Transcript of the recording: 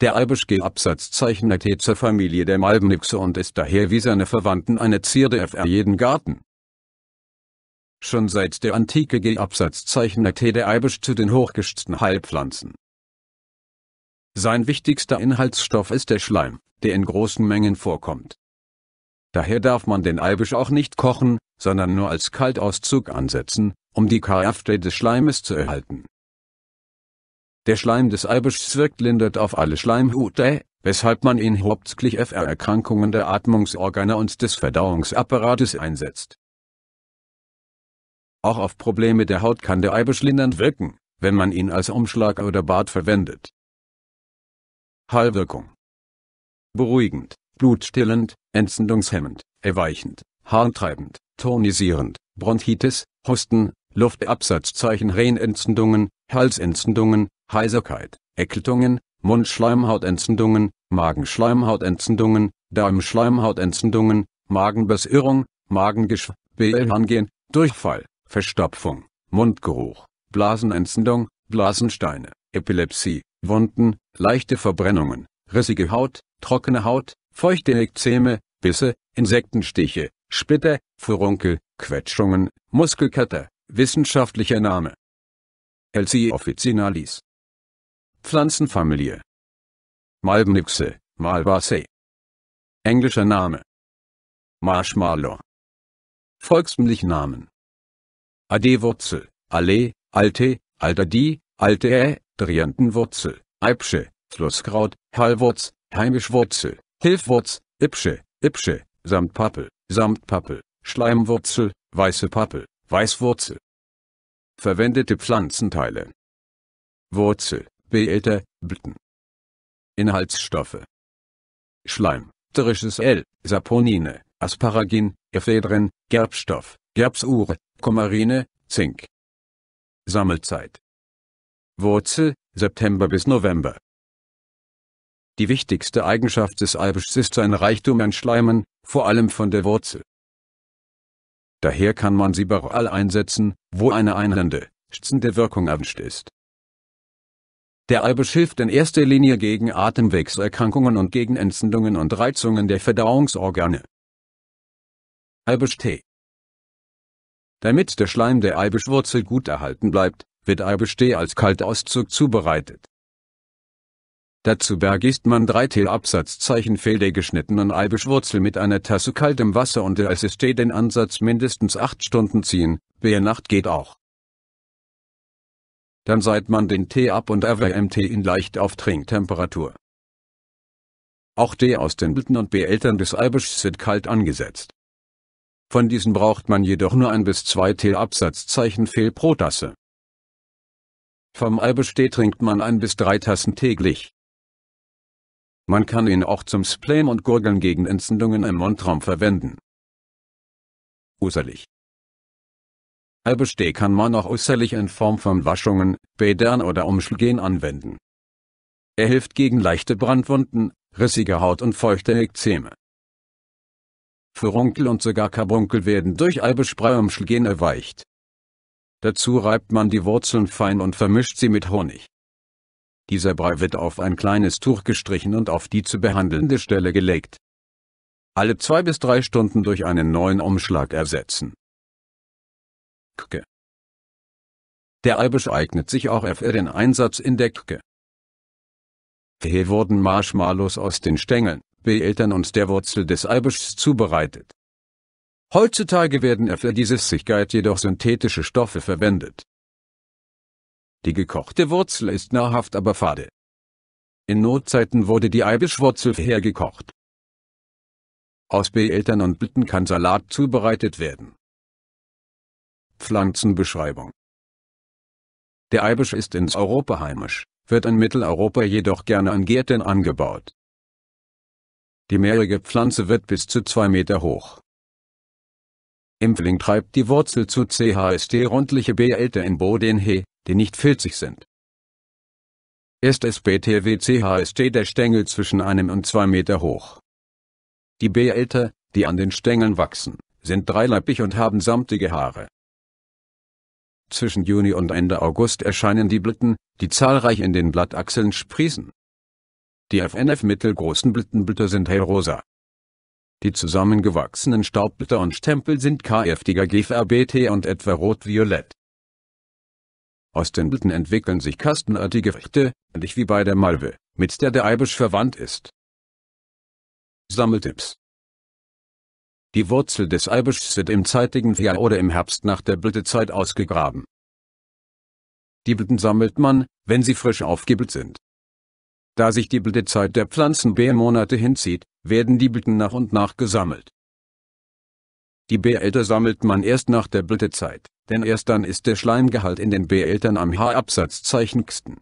Der Albischke Absatz zeichnete zur Familie der Malbnixe und ist daher wie seine Verwandten eine Zierde für jeden Garten. Schon seit der Antike G Absatz zeichnete der Eibisch zu den hochgeschützten Heilpflanzen. Sein wichtigster Inhaltsstoff ist der Schleim, der in großen Mengen vorkommt. Daher darf man den Eibisch auch nicht kochen, sondern nur als Kaltauszug ansetzen, um die Kraft des Schleimes zu erhalten der Schleim des Eibischs wirkt lindert auf alle Schleimhute, weshalb man ihn hauptsächlich für Erkrankungen der Atmungsorgane und des Verdauungsapparates einsetzt. Auch auf Probleme der Haut kann der Eibisch lindernd wirken, wenn man ihn als Umschlag oder Bad verwendet. Heilwirkung Beruhigend, blutstillend, entzündungshemmend, erweichend, harntreibend, tonisierend, Bronchitis, Husten, Luftabsatzzeichen Rehenentzündungen, Halsentzündungen, Heiserkeit, Erkältungen, Mundschleimhautentzündungen, Magenschleimhautentzündungen, Darmschleimhautentzündungen, Magenbesirrung, Magengeschw, Blähangehen, Durchfall, Verstopfung, Mundgeruch, Blasenentzündung, Blasensteine, Epilepsie, Wunden, leichte Verbrennungen, rissige Haut, trockene Haut, feuchte Ekzeme, Bisse, Insektenstiche, Splitter, Furunkel, Quetschungen, Muskelkater, wissenschaftlicher Name. LC officinalis Pflanzenfamilie. Malbnüchse, Malvaceae. Englischer Name. Marshmallow. Volksmündlich Namen. ad Allee, Alte, Alterdi, Alte Ä, Driantenwurzel, Eibsche, Flusskraut, Hallwurz, Heimischwurzel, Hilfwurz, Ipsche, Ipsche, Samtpappel, Samtpappel, Schleimwurzel, Weiße Pappel, Weißwurzel. Verwendete Pflanzenteile. Wurzel, Beete, Blüten. Inhaltsstoffe Schleim, tierisches L, Saponine, Asparagin, Ephedrin, Gerbstoff, Gerbsure, Komarine, Zink. Sammelzeit Wurzel, September bis November. Die wichtigste Eigenschaft des Eibischs ist sein Reichtum an Schleimen, vor allem von der Wurzel. Daher kann man sie überall einsetzen, wo eine einhellende, schützende Wirkung erwünscht ist. Der Eibisch hilft in erster Linie gegen Atemwegserkrankungen und gegen Entzündungen und Reizungen der Verdauungsorgane. Eibisch-Tee Damit der Schleim der Eibischwurzel gut erhalten bleibt, wird Eibisch-Tee als Kaltauszug zubereitet. Dazu bergisst man drei Teelabsatzzeichen fehl der geschnittenen Eibischwurzel mit einer Tasse kaltem Wasser und der SST den Ansatz mindestens acht Stunden ziehen, Nacht geht auch dann seit man den Tee ab und erwärmt ihn leicht auf Trinktemperatur. Auch Tee aus den Blüten und Beeltern des Eibischs sind kalt angesetzt. Von diesen braucht man jedoch nur ein bis zwei Teeabsatzzeichen fehl pro Tasse. Vom Eibisch-Tee trinkt man ein bis drei Tassen täglich. Man kann ihn auch zum Spleen und Gurgeln gegen Entzündungen im Mundraum verwenden. Userlich Besteck kann man auch äußerlich in Form von Waschungen, Bädern oder Umschlägen anwenden. Er hilft gegen leichte Brandwunden, rissige Haut und feuchte Ekzeme. Furunkel und sogar Karbunkel werden durch Albespray Umschlägen erweicht. Dazu reibt man die Wurzeln fein und vermischt sie mit Honig. Dieser Brei wird auf ein kleines Tuch gestrichen und auf die zu behandelnde Stelle gelegt. Alle zwei bis drei Stunden durch einen neuen Umschlag ersetzen. Kke. Der Eibisch eignet sich auch für den Einsatz in der Kke. Hier wurden Marshmallows aus den Stängeln, Beeltern und der Wurzel des Eibischs zubereitet. Heutzutage werden für die Süßigkeit jedoch synthetische Stoffe verwendet. Die gekochte Wurzel ist nahrhaft aber fade. In Notzeiten wurde die Eibischwurzel hergekocht. Aus Beeltern und Blüten kann Salat zubereitet werden. Pflanzenbeschreibung Der Eibisch ist in Europa heimisch, wird in Mitteleuropa jedoch gerne an Gärten angebaut. Die mehrjährige Pflanze wird bis zu 2 Meter hoch. Im Frühling treibt die Wurzel zu CHST rundliche Blätter in Boden he, die nicht filzig sind. Ist es CHST der Stängel zwischen einem und zwei Meter hoch. Die Blätter, die an den Stängeln wachsen, sind dreileibig und haben samtige Haare. Zwischen Juni und Ende August erscheinen die Blüten, die zahlreich in den Blattachseln sprießen. Die FNF mittelgroßen Blütenblätter sind hellrosa. Die zusammengewachsenen Staubblätter und Stempel sind kräftiger GVBT und etwa rot-violett. Aus den Blüten entwickeln sich kastenartige Früchte, ähnlich wie bei der Malve, mit der der Eibisch verwandt ist. Sammeltipps die Wurzel des Eibischs wird im zeitigen Frühjahr oder im Herbst nach der Blütezeit ausgegraben. Die Blüten sammelt man, wenn sie frisch aufgebildet sind. Da sich die Blütezeit der Pflanzen Monate hinzieht, werden die Blüten nach und nach gesammelt. Die Beerälte sammelt man erst nach der Blütezeit, denn erst dann ist der Schleimgehalt in den Beerätern am Haarabsatz zeichnigsten.